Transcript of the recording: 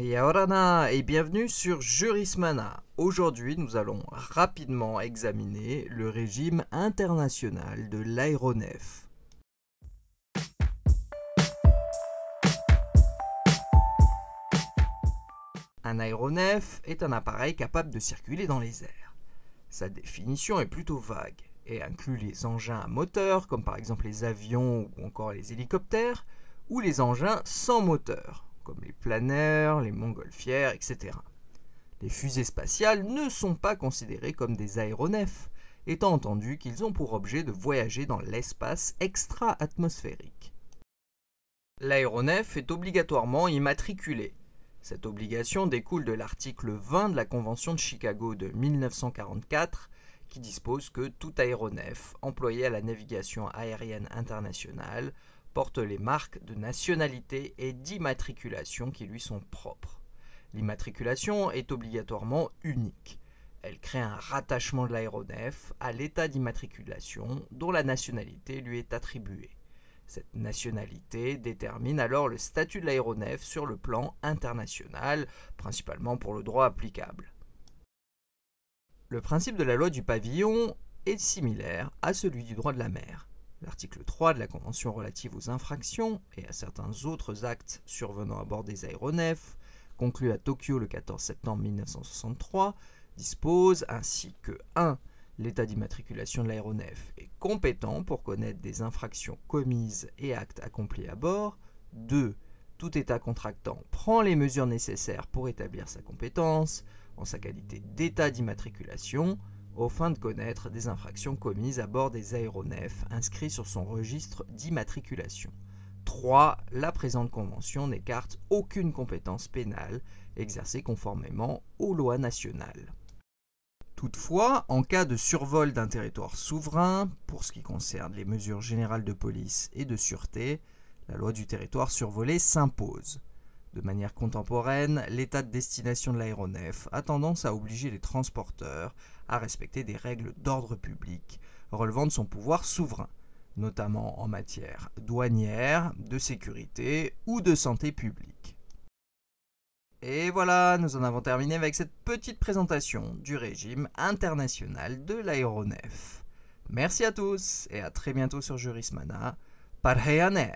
Et et bienvenue sur Jurismana. Aujourd'hui, nous allons rapidement examiner le régime international de l'aéronef. Un aéronef est un appareil capable de circuler dans les airs. Sa définition est plutôt vague et inclut les engins à moteur, comme par exemple les avions ou encore les hélicoptères, ou les engins sans moteur, comme les planeurs, les montgolfières, etc. Les fusées spatiales ne sont pas considérées comme des aéronefs, étant entendu qu'ils ont pour objet de voyager dans l'espace extra-atmosphérique. L'aéronef est obligatoirement immatriculé. Cette obligation découle de l'article 20 de la Convention de Chicago de 1944 qui dispose que tout aéronef employé à la navigation aérienne internationale porte les marques de nationalité et d'immatriculation qui lui sont propres. L'immatriculation est obligatoirement unique. Elle crée un rattachement de l'aéronef à l'état d'immatriculation dont la nationalité lui est attribuée. Cette nationalité détermine alors le statut de l'aéronef sur le plan international, principalement pour le droit applicable. Le principe de la loi du pavillon est similaire à celui du droit de la mer. L'article 3 de la Convention relative aux infractions et à certains autres actes survenant à bord des aéronefs, conclu à Tokyo le 14 septembre 1963, dispose ainsi que 1. L'état d'immatriculation de l'aéronef est compétent pour connaître des infractions commises et actes accomplis à bord. 2. Tout État contractant prend les mesures nécessaires pour établir sa compétence en sa qualité d'état d'immatriculation au de connaître des infractions commises à bord des aéronefs inscrits sur son registre d'immatriculation. 3. La présente convention n'écarte aucune compétence pénale exercée conformément aux lois nationales. Toutefois, en cas de survol d'un territoire souverain, pour ce qui concerne les mesures générales de police et de sûreté, la loi du territoire survolé s'impose. De manière contemporaine, l'état de destination de l'aéronef a tendance à obliger les transporteurs à respecter des règles d'ordre public relevant de son pouvoir souverain, notamment en matière douanière, de sécurité ou de santé publique. Et voilà, nous en avons terminé avec cette petite présentation du régime international de l'aéronef. Merci à tous et à très bientôt sur Jurismana. Parheyane